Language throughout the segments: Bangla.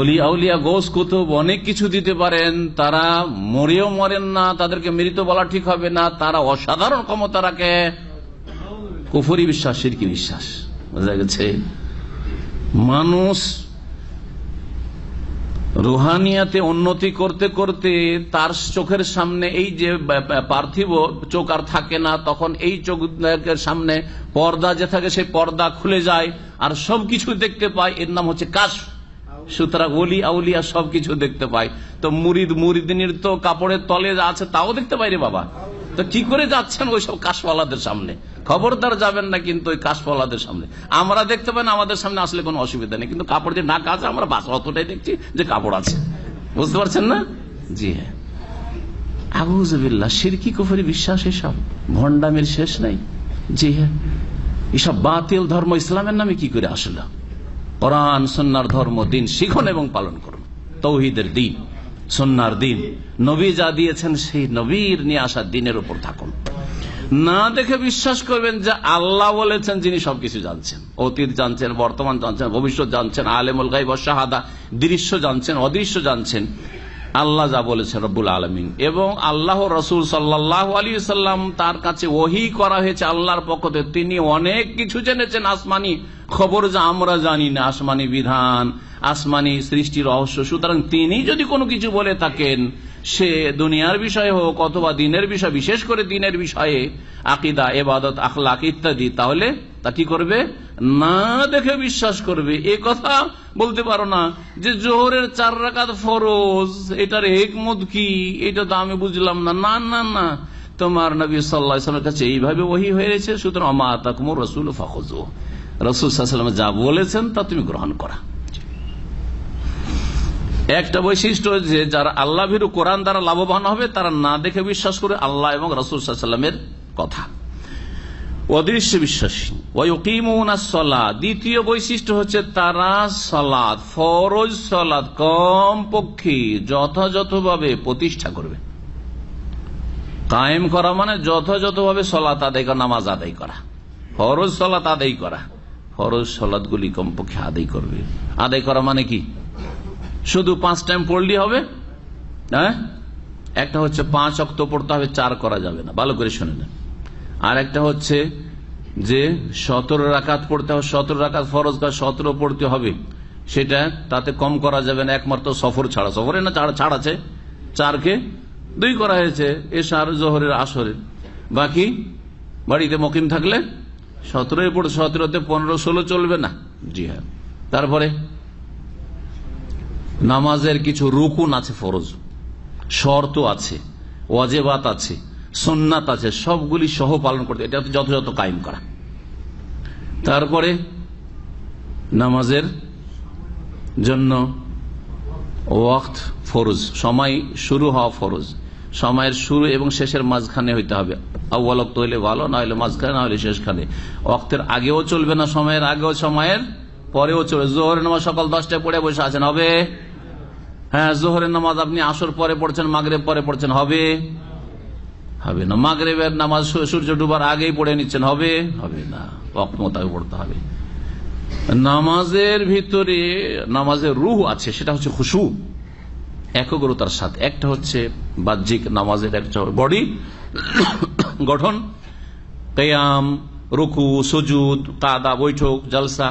অলিয়া আউলিয়া গোস কুতুব অনেক কিছু দিতে পারেন তারা মরেও মরেন না তাদেরকে মৃত বলা ঠিক হবে না তারা অসাধারণ ক্ষমতা রাখে কুফরি বিশ্বাস সিরকি বিশ্বাস বোঝা গেছে মানুষ রুহানিয়াতে উন্নতি করতে করতে তার চোখের সামনে এই যে পার্থিব চোখ আর থাকে না তখন এই চোখের সামনে পর্দা যে থাকে সেই পর্দা খুলে যায় আর সবকিছু দেখতে পায় এর নাম হচ্ছে কাশ সুতরাং অলি আউলিয়া সবকিছু দেখতে পাই তো মুরিদ মুরিদিনীর তো কাপড়ের তলে যা আছে তাও দেখতে পাই রে বাবা তো কি করে যাচ্ছেন ওইসব কাশওয়ালাদের সামনে খবরদার যাবেন না কিন্তু ওই কাশওয়ালাদের সামনে আমরা দেখতে পাই আমাদের সামনে আসলে কোনো অসুবিধা নেই কিন্তু কাপড় যে না আছে আমরা বাস অতটাই দেখছি যে কাপড় আছে বুঝতে পারছেন না জি হ্যাঁ আবুজবিল্লা সিরকি কুফুরি বিশ্বাস এসব ভণ্ডামের শেষ নাই জি হ্যাঁ এসব বাতিল ধর্ম ইসলামের নামে কি করে আসলো কোরআন সন্ন্যার ধর্ম দিন শিখুন এবং পালন করুন তৌহিদের দিন সন্ন্যার দিন নবী যা দিয়েছেন সেই নবীর নিয়ে আসা দিনের উপর থাকুন না দেখে বিশ্বাস করবেন যে আল্লাহ বলেছেন যিনি সবকিছু জানছেন অতীত জানছেন বর্তমান জানছেন ভবিষ্যৎ জানছেন আলেমুল গাইব শাহাদা দৃশ্য জানছেন অদৃশ্য জানছেন আল্লাহ যা বলেছে রব্বুল আলমিন এবং আল্লাহ রসুল সাল্লাহ আলী সাল্লাম তার কাছে ওহি করা হয়েছে আল্লাহর পক্ষতে তিনি অনেক কিছু জেনেছেন আসমানি খবর যা আমরা জানি না আসমানি বিধান আসমানি সৃষ্টির রহস্য সুতরাং তিনি যদি কোনো কিছু বলে থাকেন সে দুনিয়ার বিষয়ে হোক অথবা দিনের বিষয় বিশেষ করে দিনের বিষয়ে আকিদা এবাদত আখলাক ইত্যাদি তাহলে তা কি করবে না দেখে বিশ্বাস করবে এ কথা বলতে পারো না যে জোহরের চার রাকাত ফরজ এটার হেকমত কি এটা তো আমি বুঝলাম না না না না তোমার নবী সাল্লাহামের কাছে এইভাবে ওহি হয়েছে সুতরাং মা তাকুমো রসুল ফখজ রসুল সাল্লাম যা বলেছেন তা তুমি গ্রহণ করা একটা বৈশিষ্ট্য যে যারা আল্লাহ ভীরু কোরআন দ্বারা লাভবান হবে তারা না দেখে বিশ্বাস করে আল্লাহ এবং রসুল সাল্লামের কথা অদৃশ্য বিশ্বাসী সলা দ্বিতীয় বৈশিষ্ট্য হচ্ছে তারা সলাদ ফরজ সলাদ কম পক্ষে যথাযথভাবে প্রতিষ্ঠা করবে কায়েম করা মানে যথাযথভাবে সলাত আদায় করা নামাজ আদায় করা ফরজ সলাত আদায় করা ফরজ সলাদগুলি কমপক্ষে আদায় করবে আদায় করা মানে কি শুধু পাঁচ টাইম পড়লি হবে হ্যাঁ একটা হচ্ছে পাঁচ অক্ত পড়তে হবে চার করা যাবে না ভালো করে শুনে নেন আর একটা হচ্ছে যে সতেরো রাকাত পড়তে হবে সতেরো রাকাত ফরজ কাজ সতেরো পড়তে হবে সেটা তাতে কম করা যাবে না একমাত্র সফর ছাড়া সফরে না ছাড়া ছাড় আছে চারকে দুই করা হয়েছে এসার জোহরের আসরে বাকি বাড়িতে মকিম থাকলে সতেরো পড়ে সতেরোতে পনেরো ষোলো চলবে না জি হ্যাঁ তারপরে নামাজের কিছু রুকুন আছে ফরজ শর্ত আছে ওয়াজেবাত আছে সন্ন্যাত আছে সবগুলি সহ পালন করতে এটা যথাযথ কায়েম করা তারপরে নামাজের জন্য ওয়াক্ত ফরজ সময় শুরু হওয়া ফরজ সময়ের শুরু এবং শেষের মাঝখানে হইতে হবে আউ্বাল অক্ত হইলে ভালো না হলে মাঝখানে না হলে শেষখানে অক্তের আগেও চলবে না সময়ের আগেও সময়ের পরেও চলবে জোহরে নামাজ সকাল দশটায় পড়ে বসে আছেন হবে হ্যাঁ জোহরের নামাজ আপনি আসর পরে পড়ছেন মাগরে পরে পড়ছেন হবে হবে না মাগরেবের নামাজ সূর্য ডুবার আগেই পড়ে নিচ্ছেন হবে হবে না অক্ষমতায় পড়তে হবে নামাজের ভিতরে নামাজের রুহ আছে সেটা হচ্ছে খুশু একগ্রতার সাথে একটা হচ্ছে বাহ্যিক নামাজের একটা বডি গঠন কেয়াম রুকু সজুদ কাদা বৈঠক জলসা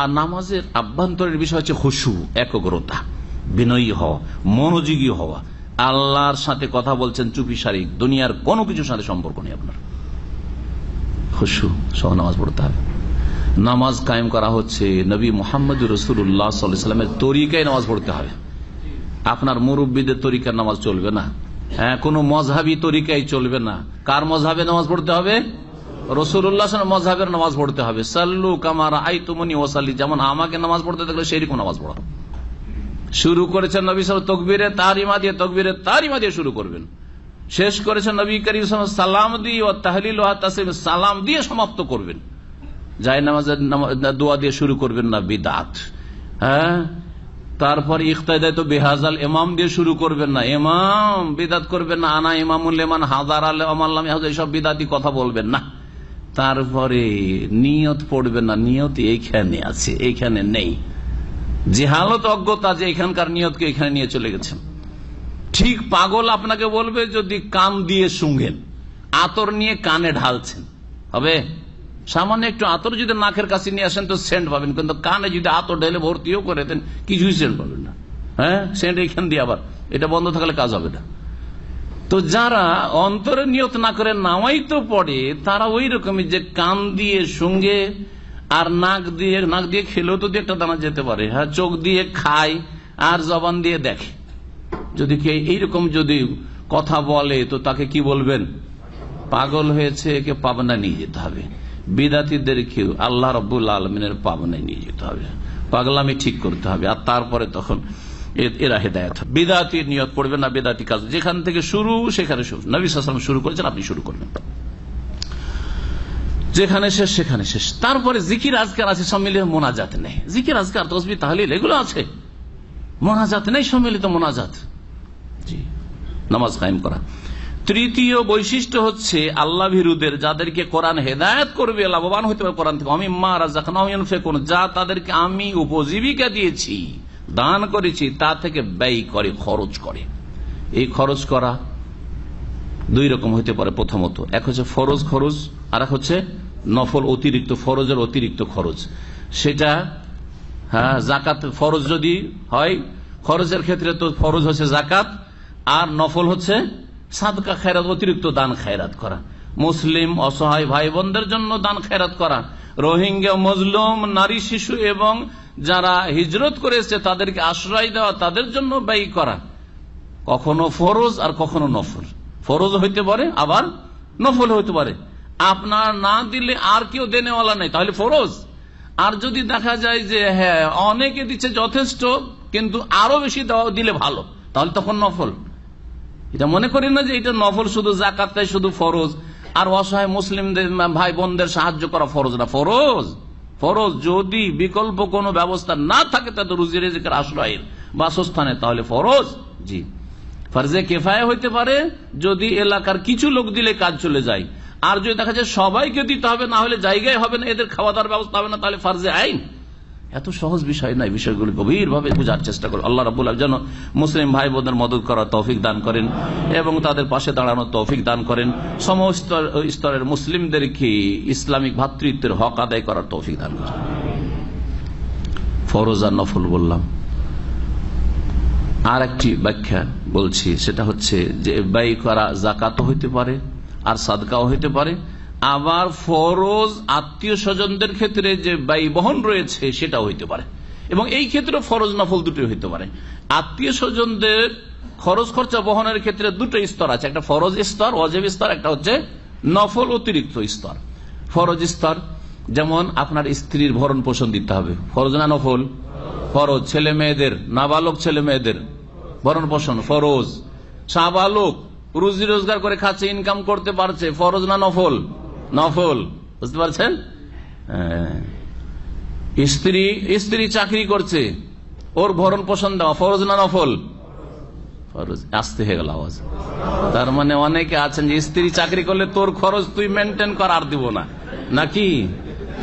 আর নামাজের আভ্যন্তরীণ বিষয় হচ্ছে খুশু একগ্রতা বিনয়ী হওয়া মনোযোগী হওয়া আল্লাহর সাথে কথা বলছেন চুপি সারি দুনিয়ার কোনো কিছুর সাথে সম্পর্ক নেই আপনার খুশু সহ নামাজ পড়তে হবে নামাজ কায়েম করা হচ্ছে নবী মোহাম্মদ রসুল্লাহ সাল্লামের তরিকায় নামাজ পড়তে হবে আপনার মুরব্বীদের তরিকার নামাজ চলবে না হ্যাঁ কোনো মজহাবি তরিকাই চলবে না কার মজহাবে নামাজ পড়তে হবে রসুল্লাহ মজহাবের নামাজ পড়তে হবে সাল্লু কামার আই তুমনি ওসালি যেমন আমাকে নামাজ পড়তে থাকলে সেরকম নামাজ পড়া শুরু করেছেন নবী সাল তকবিরে ইমা দিয়ে তকবিরে ইমা দিয়ে শুরু করবেন শেষ করেছেন নবী করিম সালাম দিয়ে ও তাহলিল তাসিম সালাম দিয়ে সমাপ্ত করবেন জায় নামাজের দোয়া দিয়ে শুরু করবেন না বিদাত হ্যাঁ তারপর ইফতায় তো বেহাজাল এমাম দিয়ে শুরু করবেন না এমাম বিদাত করবেন না আনা ইমামুল লেমান হাজার আল্লাহ এইসব বিদাতি কথা বলবেন না তারপরে নিয়ত পড়বেন না নিয়ত এইখানে আছে এইখানে নেই জেহালত অজ্ঞতা যে এখানকার নিয়তকে এখানে নিয়ে চলে গেছেন ঠিক পাগল আপনাকে বলবে যদি কান দিয়ে শুঙ্গেন আতর নিয়ে কানে ঢালছেন হবে সামান্য একটু আতর যদি নাকের কাছে নিয়ে আসেন তো সেন্ট পাবেন কিন্তু কানে যদি আতর ঢেলে ভর্তিও করে দেন কিছুই সেন্ট পাবেন না হ্যাঁ সেন্ট এখান দিয়ে আবার এটা বন্ধ থাকলে কাজ হবে না তো যারা অন্তরে নিয়ত না করে নামাই তো পড়ে তারা ওই রকমই যে কান দিয়ে শুঙ্গে আর নাক দিয়ে নাক দিয়ে খেলেও তো একটা দানা যেতে পারে হ্যাঁ চোখ দিয়ে খায় আর জবান দিয়ে দেখে যদি কে এইরকম যদি কথা বলে তো তাকে কি বলবেন পাগল হয়েছে একে পাবনা নিয়ে যেতে হবে বিদাতিদেরকেও আল্লাহ রবুল্লা আলমিনের পাবনায় নিয়ে যেতে হবে পাগলামি ঠিক করতে হবে আর তারপরে তখন এরা হেদায়ত বিদাতির নিয়ত পড়বে না বেদাতি কাজ যেখান থেকে শুরু সেখানে শুরু নবী শুরু করেছেন আপনি শুরু করবেন যেখানে শেষ সেখানে শেষ তারপরে জিকির আজকার আছে সম্মিলিত মোনাজাত নেই জিকির আজকার তসবি তাহলিল এগুলো আছে মোনাজাত নেই সম্মিলিত মোনাজাত জি নামাজ কায়েম করা তৃতীয় বৈশিষ্ট্য হচ্ছে আল্লাহ ভিরুদের যাদেরকে কোরআন হেদায়ত করবে লাভবান হইতে পারে কোরআন থেকে আমি মা রাজাকুন যা তাদেরকে আমি উপজীবিকা দিয়েছি দান করেছি তা থেকে ব্যয় করে খরচ করে এই খরচ করা দুই রকম হইতে পারে প্রথমত এক হচ্ছে ফরজ খরচ আর এক হচ্ছে নফল অতিরিক্ত ফরজের অতিরিক্ত খরচ সেটা হ্যাঁ জাকাত ফরজ যদি হয় খরচের ক্ষেত্রে তো ফরজ হচ্ছে জাকাত আর নফল হচ্ছে সাদকা খায়রাত অতিরিক্ত দান খায়রাত করা মুসলিম অসহায় ভাই বোনদের জন্য দান খায়রাত করা রোহিঙ্গা মজলুম নারী শিশু এবং যারা হিজরত করেছে তাদেরকে আশ্রয় দেওয়া তাদের জন্য ব্যয় করা কখনো ফরজ আর কখনো নফল ফরজ হইতে পারে আবার নফল হইতে পারে আপনার না দিলে আর কেউ দেনেওয়ালা নেই তাহলে ফরজ আর যদি দেখা যায় যে হ্যাঁ অনেকে দিচ্ছে যথেষ্ট কিন্তু আরো বেশি দিলে ভালো তাহলে তখন নফল এটা মনে করি না যে এটা নফল শুধু জাকাতটাই শুধু ফরজ আর অসহায় মুসলিমদের ভাই বোনদের সাহায্য করা ফরজ না ফরজ ফরজ যদি বিকল্প কোনো ব্যবস্থা না থাকে তাদের রুজি রেজিকের আশ্রয়ের বাসস্থানে তাহলে ফরজ জি ফরজে কেফায় হইতে পারে যদি এলাকার কিছু লোক দিলে কাজ চলে যায় আর যদি দেখা যায় সবাইকে দিতে হবে না হলে জায়গায় হবে না এদের খাওয়া দাওয়ার ব্যবস্থা হবে না তাহলে ফার্জে আইন এত সহজ বিষয় নয় বিষয়গুলো গভীরভাবে বোঝার চেষ্টা করুন আল্লাহ রাবুল যেন মুসলিম ভাই বোনের মদত করার তৌফিক দান করেন এবং তাদের পাশে দাঁড়ানোর তৌফিক দান করেন সমস্ত স্তরের মুসলিমদেরকে ইসলামিক ভাতৃত্বের হক আদায় করার তৌফিক দান করেন ফরোজা আর নফল বললাম আর একটি ব্যাখ্যা বলছি সেটা হচ্ছে যে ব্যয় করা জাকাতও হইতে পারে আর সাদকাও হইতে পারে আবার ফরজ আত্মীয় স্বজনদের ক্ষেত্রে যে ব্যয়বহন রয়েছে সেটাও হইতে পারে এবং এই ক্ষেত্রে ফরজ নফল দুটোই হইতে পারে আত্মীয় স্বজনদের খরচ খরচা বহনের ক্ষেত্রে দুটো স্তর আছে একটা ফরজ স্তর অজেব স্তর একটা হচ্ছে নফল অতিরিক্ত স্তর ফরজ স্তর যেমন আপনার স্ত্রীর ভরণ পোষণ দিতে হবে ফরজ না নফল ফরজ ছেলে মেয়েদের নাবালক ছেলে মেয়েদের ভরণ পোষণ ফরজ সাবালক রুজি রোজগার করে খাচ্ছে ইনকাম করতে পারছে ফরজ না নফল নফল বুঝতে পারছেন হ্যাঁ। স্ত্রী স্ত্রী চাকরি করছে ওর ভরণ পোষণ দেওয়া ফরজ না নফল আসতে হয়ে গেল আওয়াজ তার মানে অনেকে আছেন যে স্ত্রী চাকরি করলে তোর খরচ তুই মেনটেন কর আর দিব না নাকি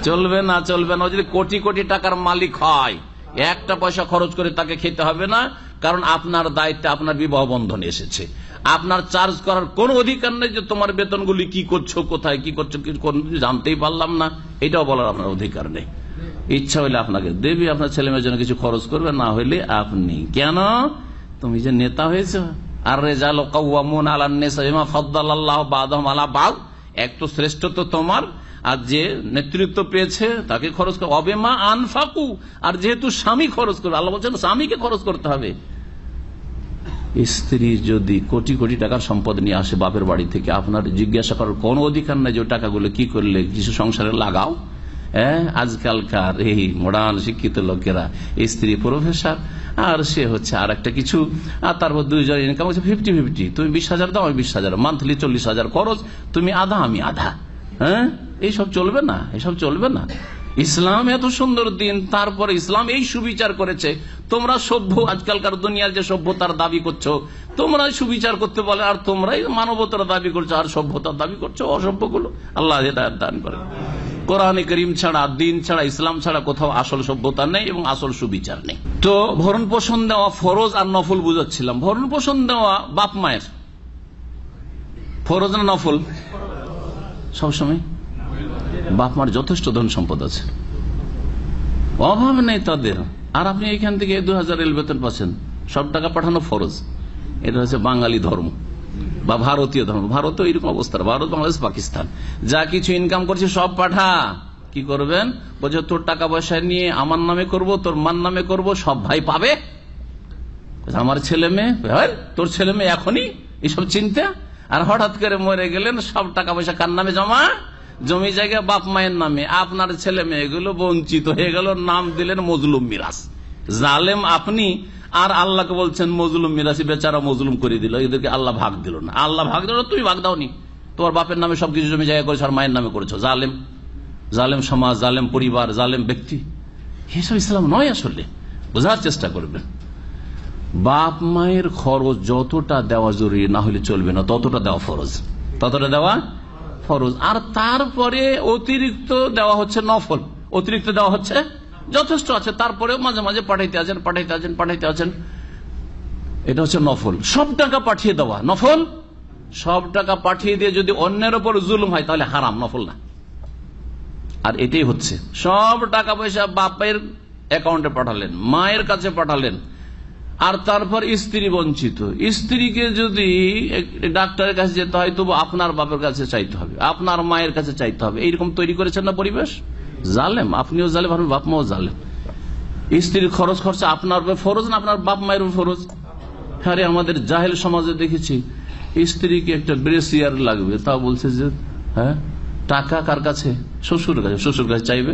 চলবে না চলবে না যদি কোটি কোটি টাকার মালিক হয় একটা পয়সা খরচ করে তাকে খেতে হবে না কারণ আপনার দায়িত্ব আপনার বিবাহ বন্ধন এসেছে আপনার চার্জ করার কোন অধিকার নেই যে তোমার বেতনগুলি কি করছো কোথায় কি করছো কি জানতেই পারলাম না এটাও বলার আপনার অধিকার নেই ইচ্ছা হইলে আপনাকে দেবী আপনার ছেলে মেয়ের জন্য কিছু খরচ করবে না হইলে আপনি কেন তুমি যে নেতা হয়েছ আর রেজাল কাউমন আলান্নেসা ফদ্দাল্লাহ বাদ এক তো শ্রেষ্ঠ তো তোমার আর যে নেতৃত্ব পেয়েছে তাকে খরচ করবে অবেমা আনফাকু আর যেহেতু স্বামী খরচ করবে আল্লাহ বলছেন স্বামীকে খরচ করতে হবে স্ত্রী যদি কোটি কোটি টাকার সম্পদ নিয়ে আসে বাপের বাড়ি থেকে আপনার জিজ্ঞাসা করার কোন অধিকার নাই যে টাকাগুলো কি করলে কিছু সংসারে লাগাও হ্যাঁ আজকালকার এই মডার্ন শিক্ষিত লোকেরা স্ত্রী প্রফেসর আর সে হচ্ছে আর একটা কিছু আর তারপর দুইজন ইনকাম হচ্ছে ফিফটি ফিফটি তুমি বিশ হাজার দাও আমি বিশ হাজার মান্থলি চল্লিশ হাজার খরচ তুমি আধা আমি আধা হ্যাঁ এইসব চলবে না এসব চলবে না ইসলাম এত সুন্দর দিন তারপরে ইসলাম এই সুবিচার করেছে তোমরা সভ্য আজকালকার দুনিয়ার যে সভ্যতার দাবি করছো তোমরা সুবিচার করতে বলে আর তোমরাই মানবতার দাবি করছো আর সভ্যতার দাবি করছো অসভ্যগুলো আল্লাহ দান করে কোরআনে করিম ছাড়া দিন ছাড়া ইসলাম ছাড়া কোথাও আসল সভ্যতা নেই এবং আসল সুবিচার নেই তো ভরণ পোষণ দেওয়া ফরজ আর নফল বুঝাচ্ছিলাম ভরণ পোষণ দেওয়া বাপ মায়ের ফরজ না নফল সবসময় বাপ মার যথেষ্ট ধন সম্পদ আছে অভাব নেই তাদের আর আপনি এখান থেকে দু হাজার রেল বেতন পাচ্ছেন সব টাকা পাঠানো ফরজ এটা হচ্ছে বাঙালি ধর্ম বা ভারতীয় ধর্ম ভারতও এরকম অবস্থা ভারত বাংলাদেশ পাকিস্তান যা কিছু ইনকাম করছে সব পাঠা কি করবেন বলছে তোর টাকা পয়সা নিয়ে আমার নামে করব তোর মার নামে করব সব ভাই পাবে আমার ছেলে মেয়ে হ্যাঁ, তোর ছেলে মেয়ে এখনই এসব চিন্তা আর হঠাৎ করে মরে গেলেন সব টাকা পয়সা কার নামে জমা জমি জায়গা বাপ মায়ের নামে আপনার ছেলে মেয়েগুলো বঞ্চিত হয়ে গেল নাম দিলেন মজলুম মিরাজ জালেম আপনি আর আল্লাহকে বলছেন মজলুম মিরাসি বেচারা মজলুম করে দিল এদেরকে আল্লাহ ভাগ দিল না আল্লাহ ভাগ দিল তুই ভাগ দাওনি তোমার বাপের নামে সবকিছু জমি জায়গা করেছো আর মায়ের নামে করেছো জালেম জালেম সমাজ জালেম পরিবার জালেম ব্যক্তি এসব ইসলাম নয় আসলে বোঝার চেষ্টা করবেন বাপ মায়ের খরচ যতটা দেওয়া জরুরি না হলে চলবে না ততটা দেওয়া ফরজ ততটা দেওয়া ফরজ আর তারপরে অতিরিক্ত দেওয়া হচ্ছে নফল অতিরিক্ত দেওয়া হচ্ছে যথেষ্ট আছে তারপরেও মাঝে মাঝে পাঠাইতে আছেন পাঠাইতে আছেন পাঠাইতে আছেন এটা হচ্ছে নফল সব টাকা পাঠিয়ে দেওয়া নফল সব টাকা পাঠিয়ে দিয়ে যদি অন্যের ওপর জুলুম হয় তাহলে হারাম নফল না আর এটাই হচ্ছে সব টাকা পয়সা বাপের অ্যাকাউন্টে পাঠালেন মায়ের কাছে পাঠালেন আর তারপর স্ত্রী বঞ্চিত স্ত্রীকে যদি ডাক্তারের কাছে যেতে হয় তবু আপনার বাপের কাছে চাইতে হবে আপনার মায়ের কাছে চাইতে হবে এইরকম তৈরি করেছেন না পরিবেশ জালেম আপনিও জালেম আপনার বাপ মাও জালেম স্ত্রীর খরচ খরচা আপনার ফরজ না আপনার বাপ মায়ের ফরজ হ্যাঁ আমাদের জাহেল সমাজে দেখেছি স্ত্রীকে একটা ব্রেসিয়ার লাগবে তা বলছে যে হ্যাঁ টাকা কার কাছে শ্বশুর কাছে শ্বশুর কাছে চাইবে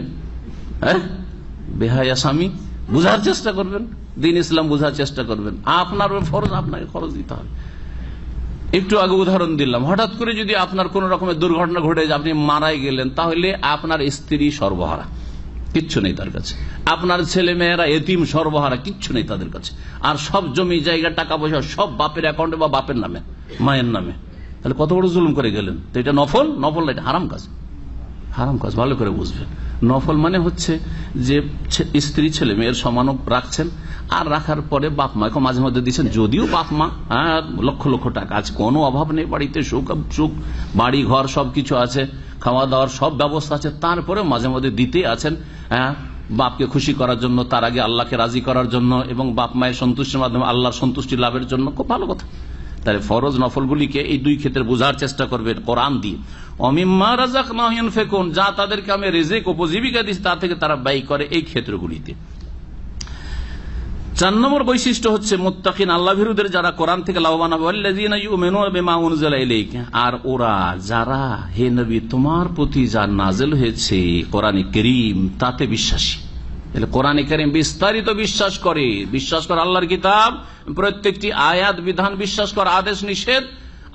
হ্যাঁ বেহায়া স্বামী বোঝার চেষ্টা করবেন দিন ইসলাম বোঝার চেষ্টা করবেন আপনার ফরজ আপনাকে খরচ দিতে হবে একটু আগে উদাহরণ দিলাম হঠাৎ করে যদি আপনার কোন রকমের দুর্ঘটনা ঘটে আপনি মারাই গেলেন তাহলে আপনার স্ত্রী সর্বহারা কিচ্ছু নেই তার কাছে আপনার ছেলে মেয়েরা এতিম সর্বহারা কিচ্ছু নেই তাদের কাছে আর সব জমি জায়গা টাকা পয়সা সব বাপের অ্যাকাউন্টে বা বাপের নামে মায়ের নামে তাহলে কত বড় জুলুম করে গেলেন তো এটা নফল নফল এটা হারাম কাজ হারাম কাজ ভালো করে বুঝবেন নফল মানে হচ্ছে যে স্ত্রী ছেলে মেয়ের সমানও রাখছেন আর রাখার পরে বাপ মাকে মাঝে মধ্যে দিচ্ছেন যদিও বাপ মা লক্ষ লক্ষ টাকা আছে কোনো অভাব নেই বাড়িতে সুখ সুখ বাড়ি ঘর সবকিছু আছে খাওয়া দাওয়ার সব ব্যবস্থা আছে তারপরে মাঝে মধ্যে দিতে আছেন হ্যাঁ বাপকে খুশি করার জন্য তার আগে আল্লাহকে রাজি করার জন্য এবং বাপ মায়ের সন্তুষ্টির মাধ্যমে আল্লাহর সন্তুষ্টি লাভের জন্য খুব ভালো কথা তাহলে ফরজ নফলগুলিকে এই দুই ক্ষেত্রে বোঝার চেষ্টা করবেন কোরআন দিয়ে অমিম্মা রাজাক ফেকুন যা তাদেরকে আমি রেজেক উপজীবিকা দিচ্ছি তা থেকে তারা ব্যয় করে এই ক্ষেত্রগুলিতে চার নম্বর বৈশিষ্ট্য হচ্ছে মোত্তাকিন আল্লাহ ভিরুদের যারা কোরআন থেকে লাভবান আর ওরা যারা হে নবী তোমার প্রতি যা নাজেল হয়েছে কোরআনে করিম তাতে বিশ্বাসী কোরআন করিম বিস্তারিত বিশ্বাস করে বিশ্বাস করে আল্লাহর কিতাব প্রত্যেকটি আয়াত বিধান বিশ্বাস কর আদেশ নিষেধ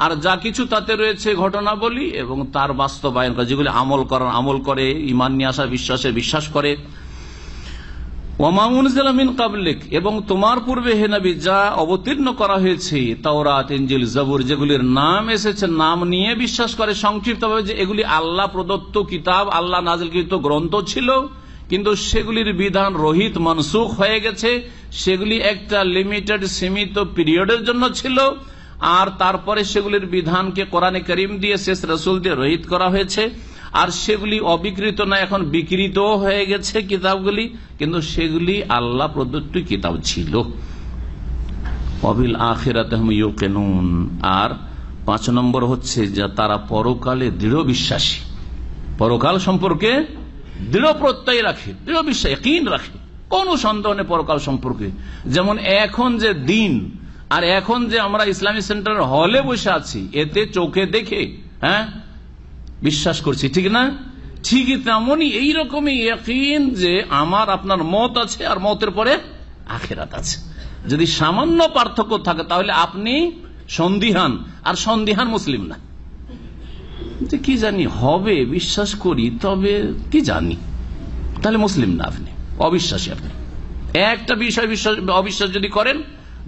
আর যা কিছু তাতে রয়েছে ঘটনাবলী এবং তার বাস্তবায়ন করা যেগুলি আমল করার আমল করে ইমান নিয়ে আসা বিশ্বাসে বিশ্বাস করে এবং তোমার পূর্বে হেনাবি যা অবতীর্ণ করা হয়েছে তাওরাত ইঞ্জিল জবুর যেগুলির নাম এসেছে নাম নিয়ে বিশ্বাস করে সংক্ষিপ্তভাবে যে এগুলি আল্লাহ প্রদত্ত কিতাব আল্লাহ নাজিলকৃত গ্রন্থ ছিল কিন্তু সেগুলির বিধান রোহিত মানসুখ হয়ে গেছে সেগুলি একটা লিমিটেড সীমিত পিরিয়ডের জন্য ছিল আর তারপরে সেগুলির বিধানকে কোরআনে করিম দিয়ে শেষ রসুল দিয়ে রহিত করা হয়েছে আর সেগুলি অবিকৃত না এখন বিকৃত হয়ে গেছে কিতাবগুলি কিন্তু সেগুলি আল্লাহ প্রদত্ত কিতাব ছিল অবিল আখেরাতে কেনুন আর পাঁচ নম্বর হচ্ছে যা তারা পরকালে দৃঢ় বিশ্বাসী পরকাল সম্পর্কে দৃঢ় প্রত্যয় রাখে দৃঢ় বিশ্বাস রাখে কোন সন্দেহ নেই পরকাল সম্পর্কে যেমন এখন যে দিন আর এখন যে আমরা ইসলামী সেন্টার হলে বসে আছি এতে চোখে দেখে হ্যাঁ বিশ্বাস করছি ঠিক না ঠিকই তেমনই এইরকমই একইন যে আমার আপনার মত আছে আর মতের পরে আখেরাত আছে যদি সামান্য পার্থক্য থাকে তাহলে আপনি সন্দিহান আর সন্দিহান মুসলিম না যে কি জানি হবে বিশ্বাস করি তবে কি জানি তাহলে মুসলিম না আপনি অবিশ্বাসী আপনি একটা বিষয় বিশ্বাস অবিশ্বাস যদি করেন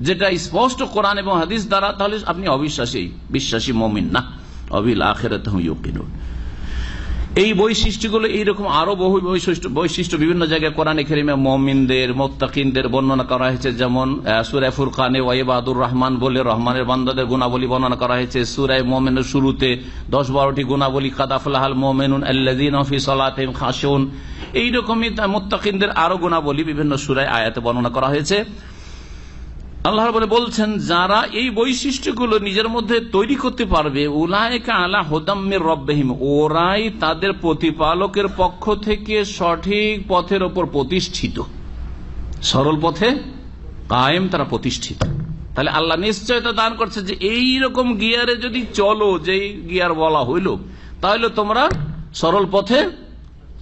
যেটা স্পষ্ট কোরআন এবং হাদিস দ্বারা তাহলে আপনি অবিশ্বাসী বিশ্বাসী মমিন না অবিল আখেরাত এই বৈশিষ্ট্যগুলো এইরকম আরো বহু বৈশিষ্ট্য বৈশিষ্ট্য বিভিন্ন জায়গায় কোরআন খেরিমে মমিনদের মোত্তাকিনদের বর্ণনা করা হয়েছে যেমন সুরায় ফুরকানে ওয়াইবাদুর রহমান বলে রহমানের বান্দাদের গুণাবলী বর্ণনা করা হয়েছে সুরায় মোমেনের শুরুতে দশ বারোটি গুণাবলী কাদাফুল্লাহাল মোমেনুন আল্লাদিন ফিসলাতিম খাসুন এইরকমই মোত্তাকিনদের আরো গুণাবলী বিভিন্ন সুরায় আয়াতে বর্ণনা করা হয়েছে আল্লাহ বলছেন যারা এই বৈশিষ্ট্যগুলো নিজের মধ্যে তৈরি করতে পারবে উলায়কা আলা হোদাম্মের রব্বাহিম ওরাই তাদের প্রতিপালকের পক্ষ থেকে সঠিক পথের ওপর প্রতিষ্ঠিত সরল পথে কায়েম তারা প্রতিষ্ঠিত তাহলে আল্লাহ নিশ্চয়তা দান করছে যে এই রকম গিয়ারে যদি চলো যে গিয়ার বলা হইল তাহলে তোমরা সরল পথে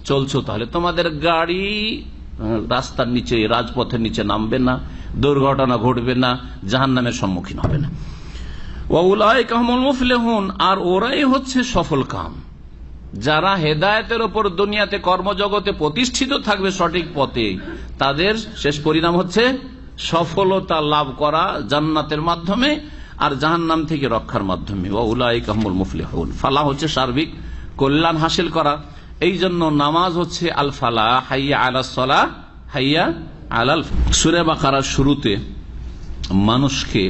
চলছো তাহলে তোমাদের গাড়ি রাস্তার নিচে রাজপথের নিচে নামবে না দুর্ঘটনা ঘটবে না জাহান নামের সম্মুখীন হবে না আর ওরাই হচ্ছে সফল কাম যারা হেদায়তের ওপর দুনিয়াতে কর্মজগতে প্রতিষ্ঠিত থাকবে সঠিক পথে তাদের শেষ পরিণাম হচ্ছে সফলতা লাভ করা জান্নাতের মাধ্যমে আর জাহান নাম থেকে রক্ষার মাধ্যমে মুফলে হন ফালা হচ্ছে সার্বিক কল্যাণ হাসিল করা এই জন্য নামাজ হচ্ছে আল ফালা হাইয়া আলাসলা হাইয়া আলাল সুরে বাকারার শুরুতে মানুষকে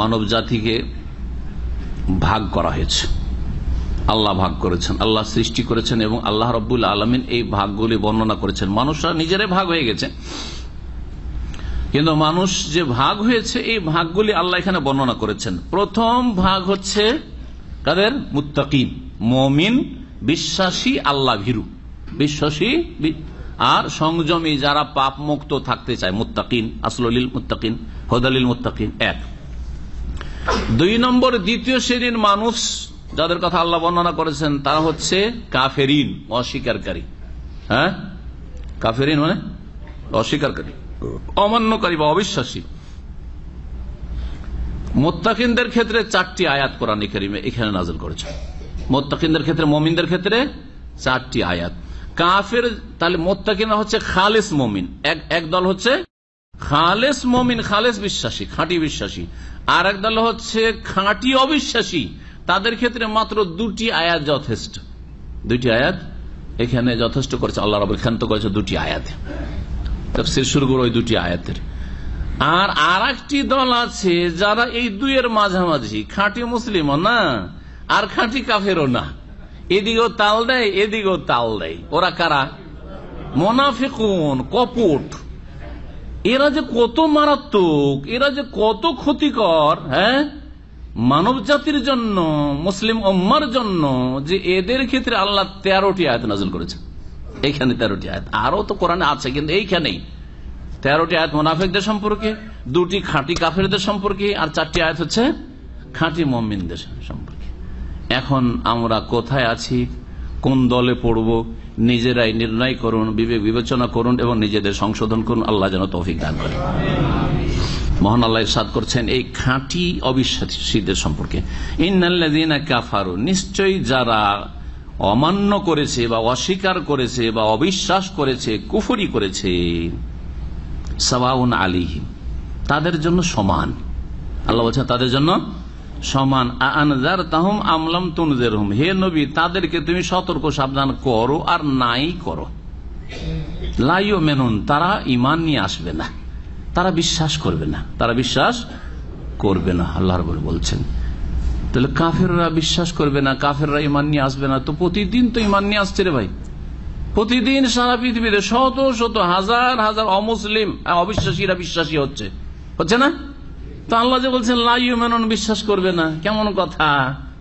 মানব জাতিকে ভাগ করা হয়েছে আল্লাহ ভাগ করেছেন আল্লাহ সৃষ্টি করেছেন এবং আল্লাহ রব্বুল আলমিন এই ভাগগুলি বর্ণনা করেছেন মানুষরা নিজেরাই ভাগ হয়ে গেছে কিন্তু মানুষ যে ভাগ হয়েছে এই ভাগগুলি আল্লাহ এখানে বর্ণনা করেছেন প্রথম ভাগ হচ্ছে কাদের মুতাকিম মমিন বিশ্বাসী আল্লাহ ভীরু বিশ্বাসী আর সংযমী যারা পাপ মুক্ত থাকতে চায় মুতাকিন আসলিল মুতাকিন হদালিল মুতাকিন এক দুই নম্বর দ্বিতীয় শ্রেণীর মানুষ যাদের কথা আল্লাহ বর্ণনা করেছেন তারা হচ্ছে কাফেরিন অস্বীকারী হ্যাঁ কাফেরিন মানে অস্বীকারী অমান্যকারী বা অবিশ্বাসী মোত্তাকিনদের ক্ষেত্রে চারটি আয়াত কোরআন এখানে নাজল করেছে মোত্তাকিনদের ক্ষেত্রে মমিনদের ক্ষেত্রে চারটি আয়াত কাফের তাহলে মোত্তাকিনা হচ্ছে খালেস মমিন এক দল হচ্ছে খালেস মমিন খালেস বিশ্বাসী খাঁটি বিশ্বাসী আর এক দল হচ্ছে খাঁটি অবিশ্বাসী তাদের ক্ষেত্রে মাত্র দুটি আয়াত যথেষ্ট দুটি আয়াত এখানে যথেষ্ট করেছে আল্লাহ রব খান্ত করেছে দুটি আয়াত শিশুরগুর ওই দুটি আয়াতের আর আর একটি দল আছে যারা এই দুইয়ের মাঝামাঝি খাঁটি মুসলিমও না আর খাঁটি কাফেরও না এদিকেও তাল দেয় এদিকেও তাল দেয় ওরা কারা মোনাফিকুন কপট এরা যে কত মারাত্মক এরা যে কত ক্ষতিকর হ্যাঁ মানব জাতির জন্য মুসলিম অম্মার জন্য যে এদের ক্ষেত্রে আল্লাহ তেরোটি আয়াত নাজল করেছে এখানে তেরোটি আয়াত আরো তো কোরআনে আছে কিন্তু এইখানেই তেরোটি আয়াত মোনাফেকদের সম্পর্কে দুটি খাঁটি কাফেরদের সম্পর্কে আর চারটি আয়াত হচ্ছে খাঁটি মমিনদের সম্পর্কে এখন আমরা কোথায় আছি কোন দলে পড়ব নিজেরাই নির্ণয় করুন বিবেক বিবেচনা করুন এবং নিজেদের সংশোধন করুন আল্লাহ যেন তৌফিক দান করেন মহান আল্লাহ সাদ করছেন এই খাঁটি অবিশ্বাসীদের সম্পর্কে ইন্নাল্লাদিনা নিশ্চয়ই যারা অমান্য করেছে বা অস্বীকার করেছে বা অবিশ্বাস করেছে কুফরি করেছে সবাউন আলিহিম তাদের জন্য সমান আল্লাহ বলছেন তাদের জন্য সমান আনজার তাহম আমলাম তুনজের হুম হে নবী তাদেরকে তুমি সতর্ক সাবধান করো আর নাই করো লাইও মেনুন তারা ইমান নিয়ে আসবে না তারা বিশ্বাস করবে না তারা বিশ্বাস করবে না আল্লাহর বলছেন তাহলে কাফেররা বিশ্বাস করবে না কাফেররা ইমান নিয়ে আসবে না তো প্রতিদিন তো ইমান নিয়ে আসছে রে ভাই প্রতিদিন সারা পৃথিবীতে শত শত হাজার হাজার অমুসলিম অবিশ্বাসীরা বিশ্বাসী হচ্ছে হচ্ছে না তো আল্লাহ যে বলছেন মেন বিশ্বাস করবে না কেমন কথা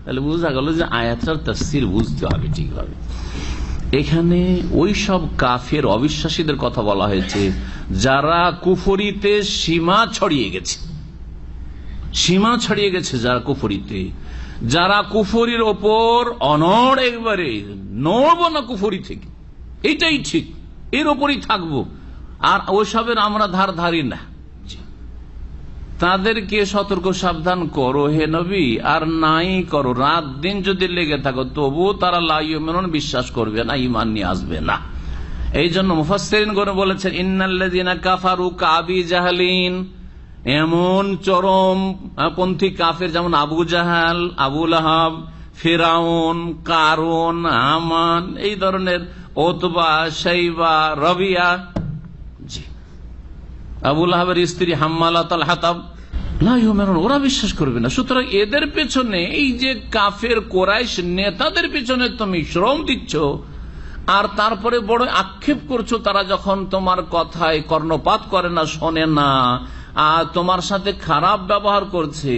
তাহলে বুঝা গেল যে আয়াতার তাফসির বুঝতে হবে ঠিকভাবে এখানে ওই সব কাফের অবিশ্বাসীদের কথা বলা হয়েছে যারা কুফরিতে সীমা ছড়িয়ে গেছে সীমা ছড়িয়ে গেছে যারা কুফরিতে যারা কুফরির ওপর অনড় একবারে নড়ব না কুফরি থেকে এটাই ঠিক এর ওপরই থাকবো আর ওসবের আমরা ধার ধারি না তাদেরকে সতর্ক সাবধান করো হে নবী আর নাই করো রাত দিন যদি লেগে থাকো তবুও তারা লাইমেন বিশ্বাস করবে না ইমান নিয়ে আসবে না এই জন্য মুফাসরিন করে বলেছেন ইন্নাল্লাদিনা কাফারু কাবি জাহালিন এমন চরম পন্থী কাফের যেমন আবু জাহাল আবুল আহাব ফেরাউন কারণ আমান এই ধরনের ওতবা সাইবা রবিয়া জি আবুল আহাবের স্ত্রী হাম্মালাত হাতাব ওরা বিশ্বাস করবে না সুতরাং এদের পেছনে এই যে কাফের কোরাইশ নেতাদের পেছনে তুমি শ্রম দিচ্ছ আর তারপরে বড় আক্ষেপ করছো তারা যখন তোমার কথায় কর্ণপাত করে না শোনে না আর তোমার সাথে খারাপ ব্যবহার করছে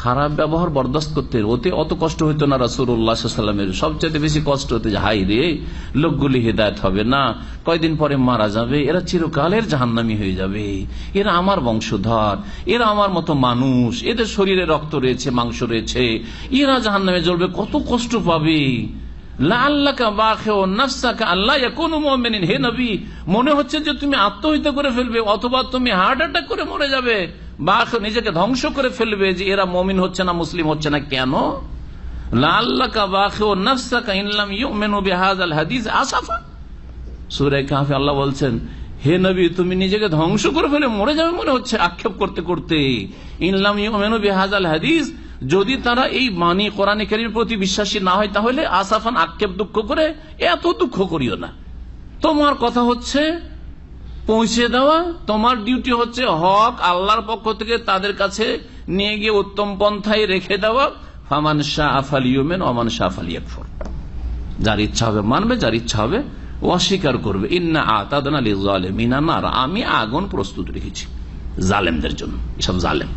খারাপ ব্যবহার বরদাস্ত করতে ওতে অত কষ্ট হইতো না উল্লাহ সাল্লামের সবচেয়ে বেশি কষ্ট হতো যে হাই রে লোকগুলি হেদায়ত হবে না কয়দিন পরে মারা যাবে এরা চিরকালের জাহান্নামি হয়ে যাবে এরা আমার বংশধর এরা আমার মতো মানুষ এদের শরীরে রক্ত রয়েছে মাংস রয়েছে এরা জাহান্নামে জ্বলবে কত কষ্ট পাবে মনে হচ্ছে যে তুমি আত্মহত্যা করে ফেলবে অথবা তুমি হার্ট অ্যাটাক করে মরে যাবে বা নিজেকে ধ্বংস করে ফেলবে যে এরা মমিন হচ্ছে না মুসলিম হচ্ছে না কেন আল্লাহ বলছেন হে নবী তুমি নিজেকে ধ্বংস করে ফেলে মরে যাবে মনে হচ্ছে আক্ষেপ করতে করতে ইনলাম ইউমেনু হাদিস যদি তারা এই মানি কোরআনে কারিমের প্রতি বিশ্বাসী না হয় তাহলে আসাফান আক্ষেপ দুঃখ করে এত দুঃখ করিও না তোমার কথা হচ্ছে পৌঁছে দেওয়া তোমার ডিউটি হচ্ছে হক আল্লাহর পক্ষ থেকে তাদের কাছে নিয়ে গিয়ে উত্তম পন্থায় রেখে দেওয়া ফামান শাহ আফাল ইউমেন অমান শাহ আফাল ইয়াকফর যার ইচ্ছা হবে মানবে যার ইচ্ছা হবে অস্বীকার করবে ইন্না আতাদনা লিজালেমিনা নার আমি আগুন প্রস্তুত রেখেছি জালেমদের জন্য এসব জালেম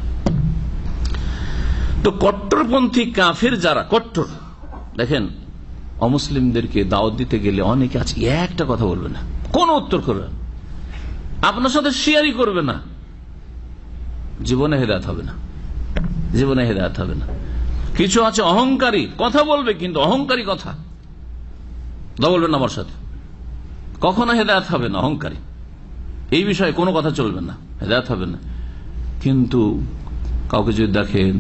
তো কট্টরপন্থী কাফের যারা কট্টর দেখেন অমুসলিমদেরকে দাওয়াত দিতে গেলে অনেকে আছে একটা কথা বলবে না কোন উত্তর করবে না আপনার সাথে শেয়ারই করবে না জীবনে হেদায়ত হবে না জীবনে হেদায়ত হবে না কিছু আছে অহংকারী কথা বলবে কিন্তু অহংকারী কথা দা বলবেন আমার সাথে কখনো হেদায়ত হবে না অহংকারী এই বিষয়ে কোনো কথা চলবে না হেদায়ত হবে না কিন্তু কাউকে যদি দেখেন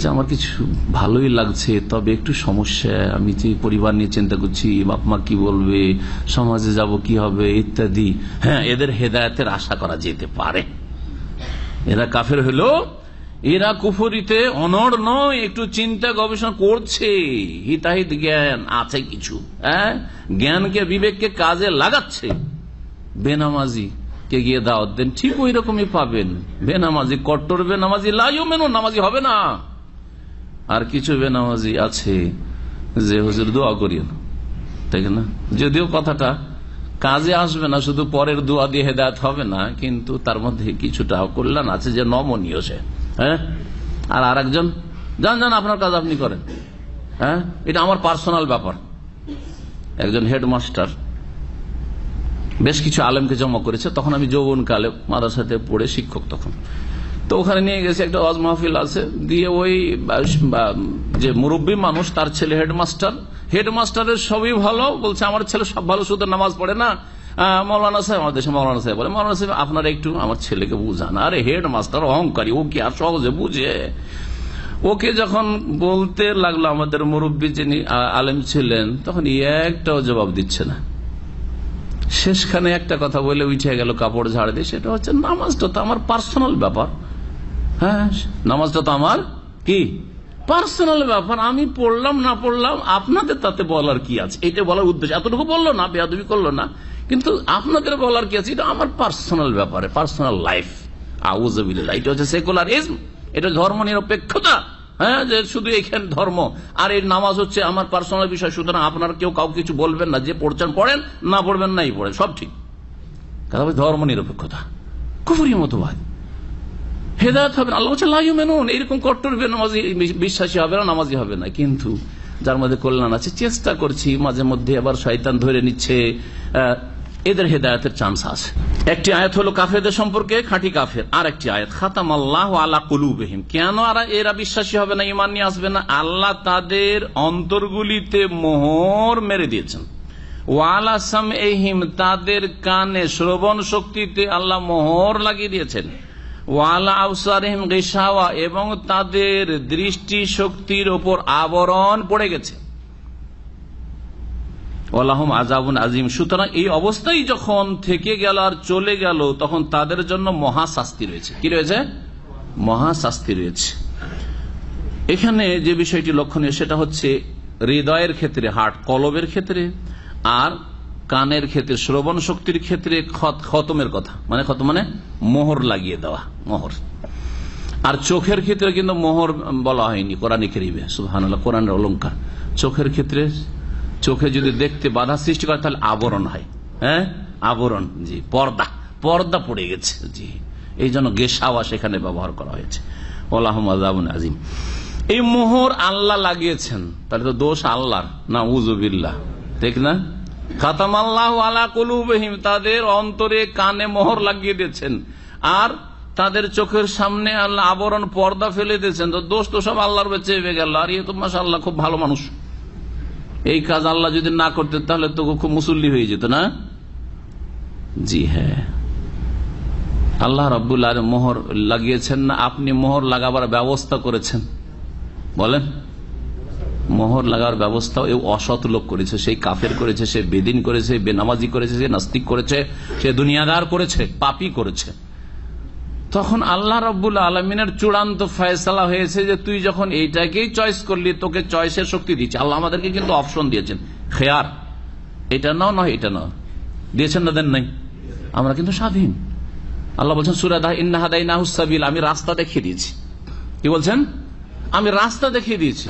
যে আমার কিছু ভালোই লাগছে তবে একটু সমস্যা আমি পরিবার নিয়ে চিন্তা করছি বাপ মা কি বলবে সমাজে যাব কি হবে ইত্যাদি হ্যাঁ এদের হেদায়তের আশা করা যেতে পারে এরা কাফের হলো এরা কুফরিতে অনর নয় একটু চিন্তা গবেষণা করছে হিতাহিত জ্ঞান আছে কিছু হ্যাঁ জ্ঞানকে বিবেককে কাজে লাগাচ্ছে বেনামাজি কে গিয়ে দাওয়াত দেন ঠিক ওই রকমই পাবেন বেনামাজি কট্টর বেনামাজি লাইও মেনো নামাজি হবে না আর কিছু বেনামাজি আছে যে হুজুর দোয়া করিও না তাই না যদিও কথাটা কাজে আসবে না শুধু পরের দোয়া দিয়ে হেদায়ত হবে না কিন্তু তার মধ্যে কিছুটা কল্যাণ আছে যে নমনীয় সে হ্যাঁ আর একজন জান জান আপনার কাজ আপনি করেন হ্যাঁ এটা আমার পার্সোনাল ব্যাপার একজন হেডমাস্টার বেশ কিছু আলেমকে জমা করেছে তখন আমি যৌবন মাদার সাথে পড়ে শিক্ষক তখন তো ওখানে নিয়ে গেছে একটা ওয়াজ মাহফিল আছে দিয়ে ওই যে মুরব্বী মানুষ তার ছেলে হেডমাস্টার হেডমাস্টারের সবই ভালো বলছে আমার ছেলে সব ভালো শুধু নামাজ পড়ে না মৌলানা সাহেব আমাদের দেশে মৌলানা সাহেব বলে মৌলানা সাহেব আপনারা একটু আমার ছেলেকে বুঝান আরে হেডমাস্টার অহংকারী ও কি আর সহজে বুঝে ওকে যখন বলতে লাগলো আমাদের মুরব্বী যিনি আলেম ছিলেন তখন একটাও জবাব দিচ্ছে না শেষখানে একটা কথা বলে উঠে গেল কাপড় ঝাড় দিয়ে সেটা হচ্ছে নামাজটা তো আমার পার্সোনাল ব্যাপার হ্যাঁ নামাজটা তো আমার কি পার্সোনাল ব্যাপার আমি পড়লাম না পড়লাম আপনাদের তাতে বলার কি আছে এটা বলার উদ্দেশ্য এতটুকু বললো না বেয়াদবি করলো না কিন্তু আপনাদের বলার কি আছে এটা আমার পার্সোনাল ব্যাপারে পার্সোনাল লাইফ ধর্মনিরপেক্ষতা এটা হচ্ছে সেকুলারিজম এটা ধর্ম নিরপেক্ষতা হ্যাঁ যে শুধু ধর্ম আর নামাজ হচ্ছে আমার পার্সোনাল কেউ কাউ কিছু বলবেন না যে পড়ছেন পড়েন না পড়বেন পড়েন সব ঠিক ধর্ম নিরপেক্ষতা কুফুরি মতবাদ হেদায়ত হবে না আল্লাহ বলছে লাইউ মেনুন এরকম কট্টর নামাজি বিশ্বাসী হবে না নামাজি হবে না কিন্তু যার মধ্যে কল্যাণ আছে চেষ্টা করছি মাঝে মধ্যে আবার শয়তান ধরে নিচ্ছে এদের হেদায়তের চান্স আছে একটি আয়াত হলো কাফেরদের সম্পর্কে খাঁটি কাফের আর একটি আয়াত খাতাম আল্লাহ কলু বেহীন কেন আর এরা বিশ্বাসী হবে না ইমান নিয়ে আসবে না আল্লাহ তাদের অন্তরগুলিতে মোহর মেরে দিয়েছেন ওয়ালা সাম এহিম তাদের কানে শ্রবণ শক্তিতে আল্লাহ মোহর লাগিয়ে দিয়েছেন ওয়ালা আউসারহিম গেসাওয়া এবং তাদের দৃষ্টি শক্তির ওপর আবরণ পড়ে গেছে ওলাহম আজাবুন আজিম সুতরাং এই অবস্থাই যখন থেকে গেল আর চলে গেল তখন তাদের জন্য মহাশাস্তি রয়েছে কি রয়েছে মহাশাস্তি রয়েছে এখানে যে বিষয়টি লক্ষণীয় সেটা হচ্ছে হৃদয়ের ক্ষেত্রে হার্ট কলবের ক্ষেত্রে আর কানের ক্ষেত্রে শ্রবণ শক্তির ক্ষেত্রে খতমের কথা মানে খত মানে মোহর লাগিয়ে দেওয়া মোহর আর চোখের ক্ষেত্রে কিন্তু মোহর বলা হয়নি কোরআনে কেরিবে সুহানুল্লাহ কোরআনের অলঙ্কার চোখের ক্ষেত্রে চোখে যদি দেখতে বাধা সৃষ্টি করে তাহলে আবরণ হয় হ্যাঁ আবরণ জি পর্দা পর্দা পড়ে গেছে জি এই জন্য গেসাওয়া সেখানে ব্যবহার করা হয়েছে ওলাহ আজিম এই মোহর আল্লাহ লাগিয়েছেন তাহলে তো দোষ আল্লাহ না উজুবিল্লা ঠিক না কলুবহিম তাদের অন্তরে কানে মোহর লাগিয়ে দিয়েছেন আর তাদের চোখের সামনে আল্লাহ আবরণ পর্দা ফেলে দিয়েছেন তো দোষ তো সব আল্লাহর চেয়ে গেল আর ইয়ে তো মাসা আল্লাহ খুব ভালো মানুষ এই কাজ আল্লাহ যদি না করতেন তাহলে তো খুব মুসল্লি হয়ে যেত না জি হ্যাঁ আল্লাহ রব্বুল মোহর লাগিয়েছেন না আপনি মোহর লাগাবার ব্যবস্থা করেছেন বলেন মোহর লাগার ব্যবস্থাও এ অসৎ লোক করেছে সেই কাফের করেছে সে বেদিন করেছে বেনামাজি করেছে সে নাস্তিক করেছে সে দুনিয়াদার করেছে পাপি করেছে তখন আল্লাহ রব্বুল আলমিনের চূড়ান্ত ফয়সলা হয়েছে যে তুই যখন এইটাকেই চয়েস করলি তোকে চয়েসের শক্তি দিচ্ছে আল্লাহ আমাদেরকে কিন্তু অপশন দিয়েছেন খেয়ার এটা নাও নয় এটা নাও দিয়েছেন না দেন নাই আমরা কিন্তু স্বাধীন আল্লাহ বলছেন সুরাদা ইন্নাহাদাই নাহুসাবিল আমি রাস্তা দেখিয়ে দিয়েছি কি বলছেন আমি রাস্তা দেখিয়ে দিয়েছি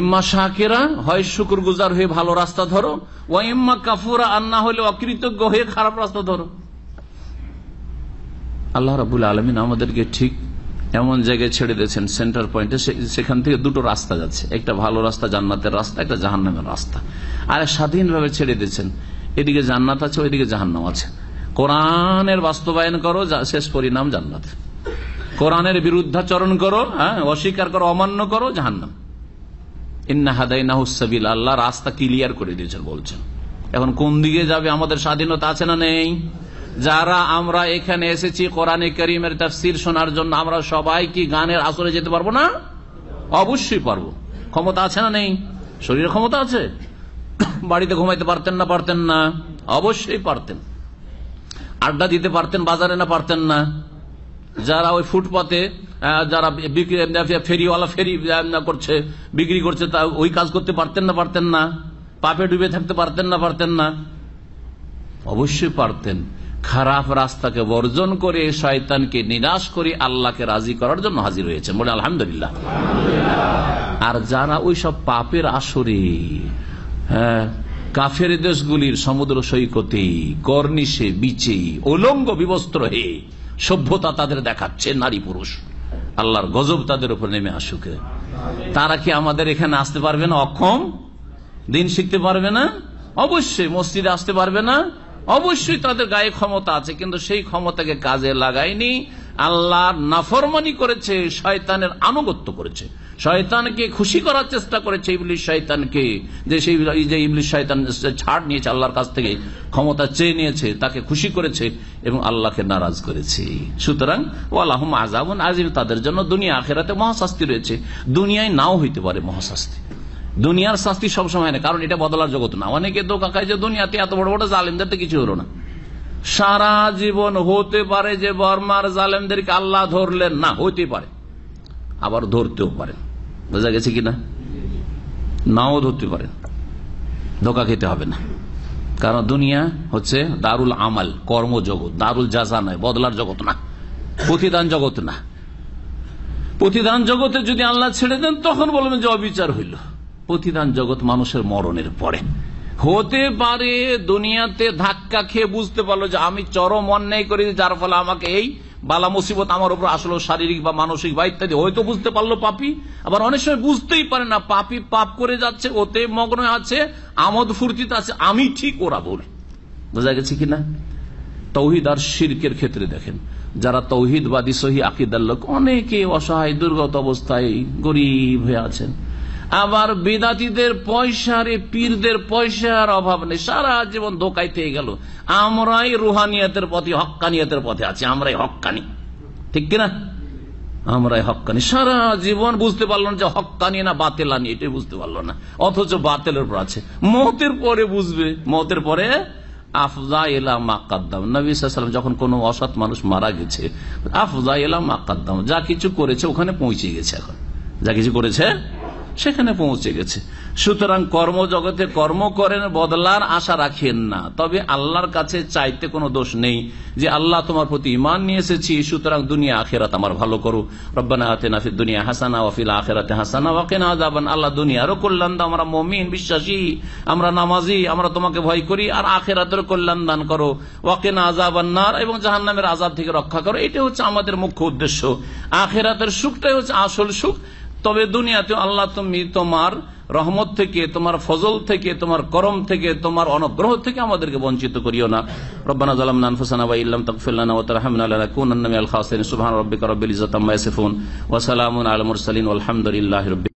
ইম্মা শাহেরা হয় শুকুর গুজার হয়ে ভালো রাস্তা ধরো ও ইম্মা কাফুরা আর না হলে অকৃতজ্ঞ হয়ে খারাপ রাস্তা ধরো আল্লাহ রাবুল আলমিন আমাদেরকে ঠিক এমন জায়গায় ছেড়ে দিয়েছেন সেন্টার পয়েন্টে সেখান থেকে দুটো রাস্তা যাচ্ছে একটা ভালো রাস্তা জান্নাতের রাস্তা একটা জাহান্নামের রাস্তা আর স্বাধীনভাবে ছেড়ে দিয়েছেন এদিকে জান্নাত আছে ওইদিকে জাহান্নাম আছে কোরআনের বাস্তবায়ন করো শেষ পরিণাম জান্নাত কোরআনের বিরুদ্ধাচরণ করো হ্যাঁ অস্বীকার করো অমান্য করো জাহান্নাম ইন্না হাদাই নাহুসাবিল আল্লাহ রাস্তা ক্লিয়ার করে দিয়েছেন বলছেন এখন কোন দিকে যাবে আমাদের স্বাধীনতা আছে না নেই যারা আমরা এখানে এসেছি কোরআনে করিমের তাফসির শোনার জন্য আমরা সবাই কি গানের আসরে যেতে পারবো না অবশ্যই পারবো ক্ষমতা আছে না নেই শরীরে ক্ষমতা আছে বাড়িতে ঘুমাইতে পারতেন না পারতেন না অবশ্যই পারতেন আড্ডা দিতে পারতেন বাজারে না পারতেন না যারা ওই ফুটপাতে হ্যাঁ, যারা ফেরিওয়ালা ফেরি করছে বিক্রি করছে তা ওই কাজ করতে পারতেন না পারতেন না পাপে ডুবে থাকতে পারতেন না পারতেন না অবশ্যই পারতেন খারাপ রাস্তাকে বর্জন করে শয়তানকে নিরাশ করে আল্লাহকে রাজি করার জন্য হাজির হয়েছে বলে আলহামদুলিল্লাহ আর যারা ওই সব পাপের আসরে হ্যাঁ কাফের দেশগুলির সমুদ্র সৈকতে কর্নিশে বিচে উলঙ্গ বিবস্ত্র হয়ে সভ্যতা তাদের দেখাচ্ছে নারী পুরুষ আল্লাহর গজব তাদের উপর নেমে আসুক তারা কি আমাদের এখানে আসতে পারবে না অক্ষম দিন শিখতে পারবে না অবশ্যই মসজিদে আসতে পারবে না অবশ্যই তাদের গায়ে ক্ষমতা আছে কিন্তু সেই ক্ষমতাকে কাজে লাগায়নি আল্লাহ নাফরমানি করেছে শয়তানের আনুগত্য করেছে শয়তানকে খুশি করার চেষ্টা করেছে ইবলিশ শয়তানকে যে সেই যে ইবলিশ শয়তান ছাড় নিয়েছে আল্লাহর কাছ থেকে ক্ষমতা চেয়ে নিয়েছে তাকে খুশি করেছে এবং আল্লাহকে নারাজ করেছে সুতরাং ওয়ালাহম আজাবন আজিম তাদের জন্য দুনিয়া আখেরাতে মহাশাস্তি রয়েছে দুনিয়ায় নাও হইতে পারে মহাশাস্তি দুনিয়ার শাস্তি সবসময় না কারণ এটা বদলার জগৎ না অনেকে তো খায় যে দুনিয়াতে এত বড় বড় জালিমদের তো কিছু হলো না সারা জীবন হতে পারে যে বর্মার জালেমদেরকে আল্লাহ ধরলেন না হইতে পারে আবার ধরতেও পারেন বোঝা গেছে কিনা নাও ধরতে পারে ধোকা খেতে হবে না কারণ দুনিয়া হচ্ছে দারুল আমাল কর্মজগৎ দারুল জাজা নয় বদলার জগৎ না প্রতিদান জগৎ না প্রতিদান জগতে যদি আল্লাহ ছেড়ে দেন তখন বলবেন যে অবিচার হইল প্রতিদান জগৎ মানুষের মরণের পরে হতে পারে দুনিয়াতে ধাক্কা খেয়ে বুঝতে পারলো যে আমি চরম অন্যায় করি যার ফলে আমাকে এই বালা মুসিবত আমার উপর আসলো শারীরিক বা মানসিক বা ইত্যাদি হয়তো বুঝতে পারলো পাপি আবার অনেক সময় বুঝতেই পারে না পাপি পাপ করে যাচ্ছে ওতে মগ্ন আছে আমদ ফুর্তিতে আছে আমি ঠিক ওরা বল বোঝা গেছে কিনা তৌহিদ আর শিরকের ক্ষেত্রে দেখেন যারা তৌহিদবাদী সহি আকিদার লোক অনেকে অসহায় দুর্গত অবস্থায় গরিব হয়ে আছেন আবার বেদাতিদের পয়সার পীরদের পয়সার অভাব নেই সারা জীবন ধোকাই থেকে গেল আমরাই রুহানিয়াতের পথে হকানিয়াতের পথে আছি আমরাই হকানি ঠিক কিনা আমরাই হক্কানি সারা জীবন বুঝতে পারলো না যে হক্কানি না আনি এটাই বুঝতে পারলো না অথচ বাতেলের উপর আছে মতের পরে বুঝবে মতের পরে আফজা এলা মাকাদ্দাম সাল্লাম যখন কোনো অসৎ মানুষ মারা গেছে আফজা এলা মাকাদ্দাম যা কিছু করেছে ওখানে পৌঁছে গেছে এখন যা কিছু করেছে সেখানে পৌঁছে গেছে সুতরাং কর্মজগতে কর্ম করেন বদলার আশা রাখেন না তবে আল্লাহর কাছে চাইতে কোনো দোষ নেই যে আল্লাহ তোমার প্রতি ইমান নিয়ে এসেছি সুতরাং দুনিয়া আখেরাত আমার ভালো করো রব্বানা হাতেনা ফির দুনিয়া হাসানা ওফিল আখেরাতে হাসানা ওকে না যাবেন আল্লাহ দুনিয়ারও কল্যাণ দাও আমরা মমিন বিশ্বাসী আমরা নামাজি আমরা তোমাকে ভয় করি আর আখেরাতের কল্যাণ দান করো ওকে না যাবেন না এবং জাহান নামের আজাব থেকে রক্ষা করো এটা হচ্ছে আমাদের মুখ্য উদ্দেশ্য আখেরাতের সুখটাই হচ্ছে আসল সুখ তবে দুনিয়াতে আল্লাহ তুমি তোমার রহমত থেকে তোমার ফজল থেকে তোমার করম থেকে তোমার অনগ্রহ থেকে আমাদেরকে বঞ্চিত করিও না রব্বানা জালাম নানফুসানা ওয়া ইল্লাম তাগফিরলানা ওয়া তারহামনা লানাকুনান্না মিনাল খাসিরিন সুবহান রাব্বিকা রাব্বিল ইজ্জাতি আম্মা ইয়াসিফুন ওয়া সালামুন আলাল মুরসালিন ওয়াল হামদুলিল্লাহি